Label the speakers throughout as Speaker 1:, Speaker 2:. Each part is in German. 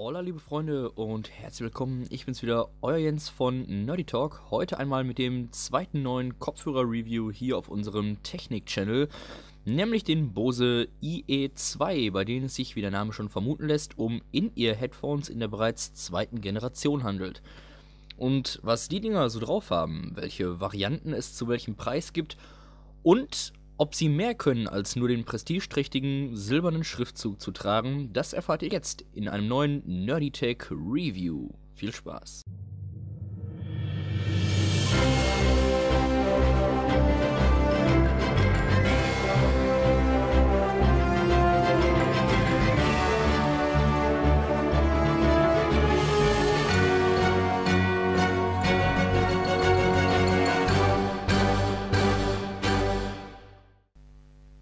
Speaker 1: Hola liebe Freunde und herzlich willkommen, ich bin's wieder, euer Jens von Nerdy Talk. Heute einmal mit dem zweiten neuen Kopfhörer-Review hier auf unserem Technik-Channel, nämlich den Bose IE2, bei denen es sich, wie der Name schon vermuten lässt, um In-Ear-Headphones in der bereits zweiten Generation handelt. Und was die Dinger so drauf haben, welche Varianten es zu welchem Preis gibt und ob sie mehr können, als nur den prestigeträchtigen silbernen Schriftzug zu tragen, das erfahrt ihr jetzt in einem neuen Nerdy Tech Review. Viel Spaß!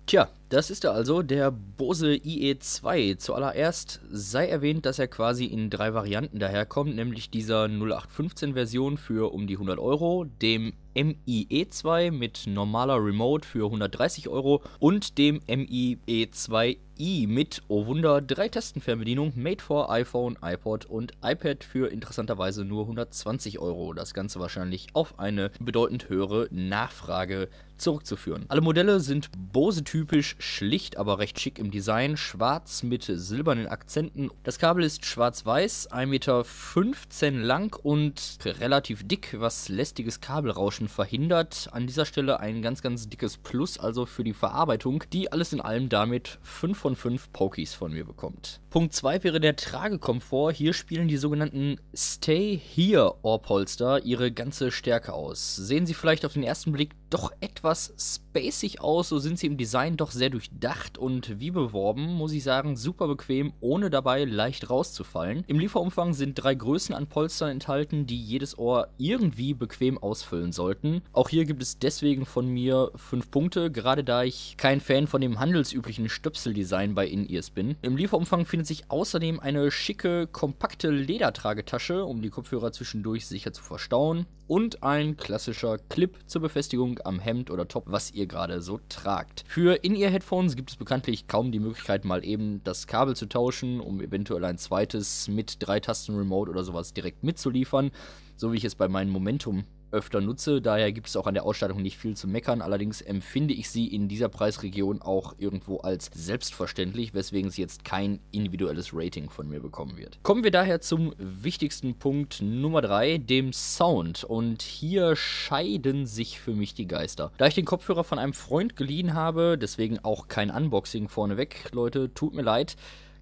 Speaker 1: Tja, das ist er also, der Bose IE2. Zuallererst sei erwähnt, dass er quasi in drei Varianten daherkommt, nämlich dieser 0815-Version für um die 100 Euro, dem MIE2 mit normaler Remote für 130 Euro und dem MIE2 i mit, oh Wunder, drei Tastenfernbedienung, made for iPhone, iPod und iPad für interessanterweise nur 120 Euro. Das Ganze wahrscheinlich auf eine bedeutend höhere Nachfrage zurückzuführen. Alle Modelle sind Bose-typisch, schlicht, aber recht schick im Design, schwarz mit silbernen Akzenten. Das Kabel ist schwarz-weiß, 1,15 Meter lang und relativ dick, was lästiges Kabelrauschen verhindert. An dieser Stelle ein ganz, ganz dickes Plus, also für die Verarbeitung, die alles in allem damit 500 von 5 Pokies von mir bekommt. Punkt 2 wäre der Tragekomfort. Hier spielen die sogenannten Stay Here Ohrpolster ihre ganze Stärke aus. Sehen sie vielleicht auf den ersten Blick doch etwas spacig aus, so sind sie im Design doch sehr durchdacht und wie beworben, muss ich sagen, super bequem, ohne dabei leicht rauszufallen. Im Lieferumfang sind drei Größen an Polstern enthalten, die jedes Ohr irgendwie bequem ausfüllen sollten. Auch hier gibt es deswegen von mir 5 Punkte, gerade da ich kein Fan von dem handelsüblichen Stöpseldesign Design bei In-Ear-Spin. Im Lieferumfang findet sich außerdem eine schicke, kompakte Ledertragetasche, um die Kopfhörer zwischendurch sicher zu verstauen und ein klassischer Clip zur Befestigung am Hemd oder Top, was ihr gerade so tragt. Für In-Ear-Headphones gibt es bekanntlich kaum die Möglichkeit, mal eben das Kabel zu tauschen, um eventuell ein zweites mit drei Tasten Remote oder sowas direkt mitzuliefern, so wie ich es bei meinen Momentum öfter nutze. Daher gibt es auch an der Ausstattung nicht viel zu meckern. Allerdings empfinde ich sie in dieser Preisregion auch irgendwo als selbstverständlich, weswegen sie jetzt kein individuelles Rating von mir bekommen wird. Kommen wir daher zum wichtigsten Punkt Nummer 3, dem Sound. Und hier scheiden sich für mich die Geister. Da ich den Kopfhörer von einem Freund geliehen habe, deswegen auch kein Unboxing vorneweg, Leute, tut mir leid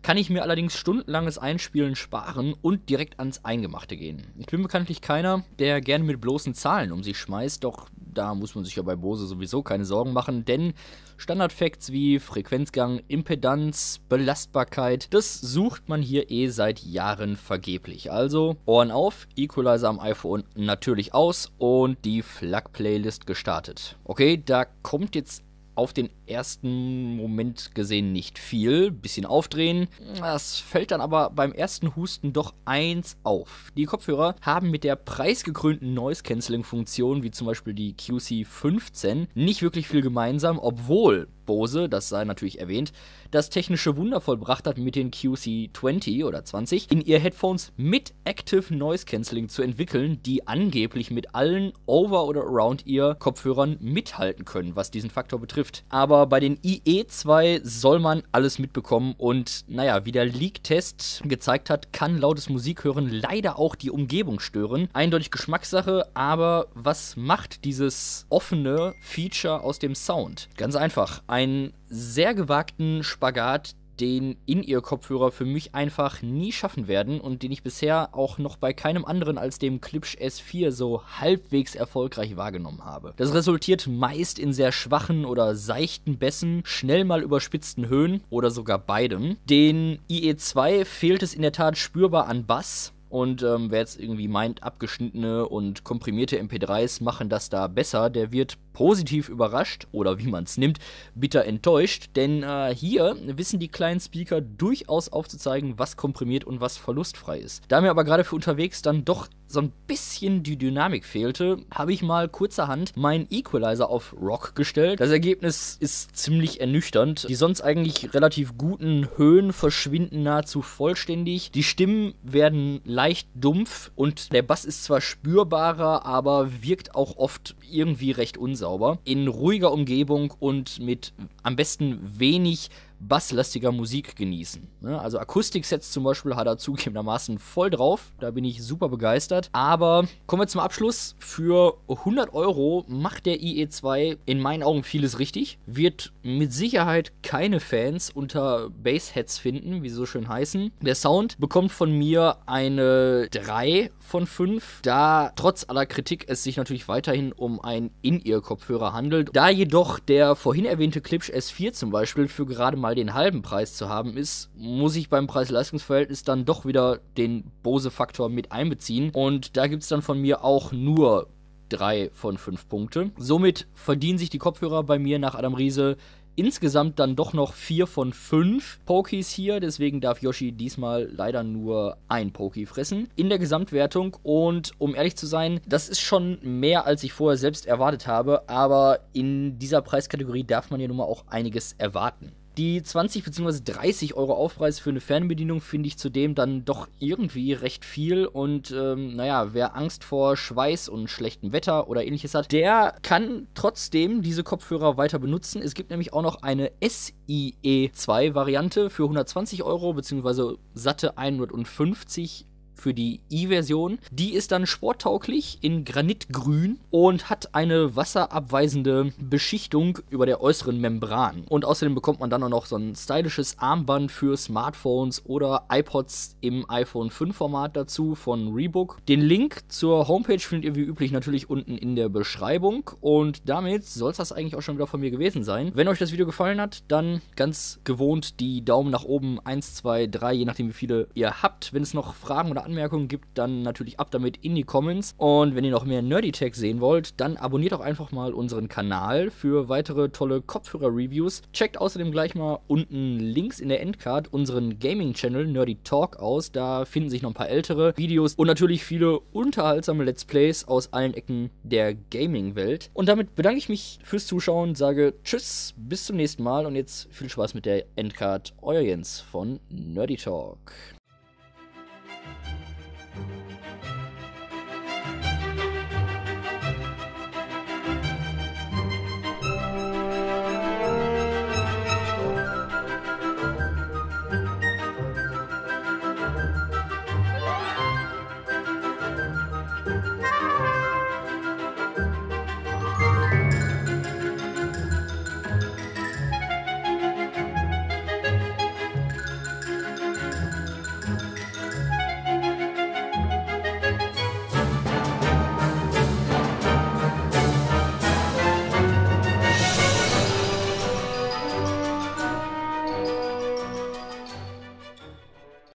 Speaker 1: kann ich mir allerdings stundenlanges Einspielen sparen und direkt ans Eingemachte gehen. Ich bin bekanntlich keiner, der gerne mit bloßen Zahlen um sich schmeißt, doch da muss man sich ja bei Bose sowieso keine Sorgen machen, denn Standardfacts wie Frequenzgang, Impedanz, Belastbarkeit, das sucht man hier eh seit Jahren vergeblich. Also Ohren auf, Equalizer am iPhone natürlich aus und die Flag-Playlist gestartet. Okay, da kommt jetzt auf den ersten Moment gesehen nicht viel, bisschen aufdrehen. Das fällt dann aber beim ersten Husten doch eins auf. Die Kopfhörer haben mit der preisgekrönten Noise-Canceling-Funktion, wie zum Beispiel die QC15, nicht wirklich viel gemeinsam, obwohl Bose, das sei natürlich erwähnt, das technische Wunder vollbracht hat, mit den QC20 oder 20 in ihr Headphones mit Active Noise Cancelling zu entwickeln, die angeblich mit allen Over- oder Around-Ear-Kopfhörern mithalten können, was diesen Faktor betrifft. Aber aber bei den IE2 soll man alles mitbekommen und naja, wie der Leak-Test gezeigt hat, kann lautes Musikhören leider auch die Umgebung stören. Eindeutig Geschmackssache, aber was macht dieses offene Feature aus dem Sound? Ganz einfach, einen sehr gewagten Spagat den In-Ear-Kopfhörer für mich einfach nie schaffen werden und den ich bisher auch noch bei keinem anderen als dem Klipsch S4 so halbwegs erfolgreich wahrgenommen habe. Das resultiert meist in sehr schwachen oder seichten Bässen, schnell mal überspitzten Höhen oder sogar beidem. Den IE2 fehlt es in der Tat spürbar an Bass und ähm, wer jetzt irgendwie meint, abgeschnittene und komprimierte MP3s machen das da besser, der wird positiv überrascht oder wie man es nimmt, bitter enttäuscht. Denn äh, hier wissen die kleinen Speaker durchaus aufzuzeigen, was komprimiert und was verlustfrei ist. Da mir aber gerade für unterwegs dann doch so ein bisschen die Dynamik fehlte, habe ich mal kurzerhand meinen Equalizer auf Rock gestellt. Das Ergebnis ist ziemlich ernüchternd. Die sonst eigentlich relativ guten Höhen verschwinden nahezu vollständig. Die Stimmen werden leicht dumpf und der Bass ist zwar spürbarer, aber wirkt auch oft irgendwie recht unsauber. In ruhiger Umgebung und mit am besten wenig basslastiger Musik genießen. Ne? Also Akustik-Sets zum Beispiel hat er zugegebenermaßen voll drauf. Da bin ich super begeistert. Aber kommen wir zum Abschluss. Für 100 Euro macht der IE2 in meinen Augen vieles richtig. Wird mit Sicherheit keine Fans unter Bassheads finden, wie sie so schön heißen. Der Sound bekommt von mir eine 3 von 5, da trotz aller Kritik es sich natürlich weiterhin um einen In-Ear-Kopfhörer handelt. Da jedoch der vorhin erwähnte Klipsch S4 zum Beispiel für gerade mal mal den halben Preis zu haben ist, muss ich beim Preis-Leistungs-Verhältnis dann doch wieder den Bose-Faktor mit einbeziehen. Und da gibt es dann von mir auch nur drei von fünf Punkte. Somit verdienen sich die Kopfhörer bei mir nach Adam Riese insgesamt dann doch noch vier von fünf Pokis hier. Deswegen darf Yoshi diesmal leider nur ein Poki fressen in der Gesamtwertung. Und um ehrlich zu sein, das ist schon mehr, als ich vorher selbst erwartet habe. Aber in dieser Preiskategorie darf man ja nun mal auch einiges erwarten. Die 20 bzw. 30 Euro Aufpreis für eine Fernbedienung finde ich zudem dann doch irgendwie recht viel. Und ähm, naja, wer Angst vor Schweiß und schlechtem Wetter oder ähnliches hat, der kann trotzdem diese Kopfhörer weiter benutzen. Es gibt nämlich auch noch eine SIE2-Variante für 120 Euro bzw. satte 150 Euro für die e version Die ist dann sporttauglich in Granitgrün und hat eine wasserabweisende Beschichtung über der äußeren Membran. Und außerdem bekommt man dann auch noch so ein stylisches Armband für Smartphones oder iPods im iPhone 5 Format dazu von Rebook. Den Link zur Homepage findet ihr wie üblich natürlich unten in der Beschreibung. Und damit soll es das eigentlich auch schon wieder von mir gewesen sein. Wenn euch das Video gefallen hat, dann ganz gewohnt die Daumen nach oben 1, 2, 3, je nachdem wie viele ihr habt. Wenn es noch Fragen oder Anmerkungen gibt, dann natürlich ab damit in die Comments. Und wenn ihr noch mehr Nerdy Tech sehen wollt, dann abonniert auch einfach mal unseren Kanal für weitere tolle Kopfhörer-Reviews. Checkt außerdem gleich mal unten links in der Endcard unseren Gaming-Channel Nerdy Talk aus. Da finden sich noch ein paar ältere Videos und natürlich viele unterhaltsame Let's Plays aus allen Ecken der Gaming-Welt. Und damit bedanke ich mich fürs Zuschauen, sage Tschüss, bis zum nächsten Mal und jetzt viel Spaß mit der Endcard. Euer Jens von Nerdy Talk.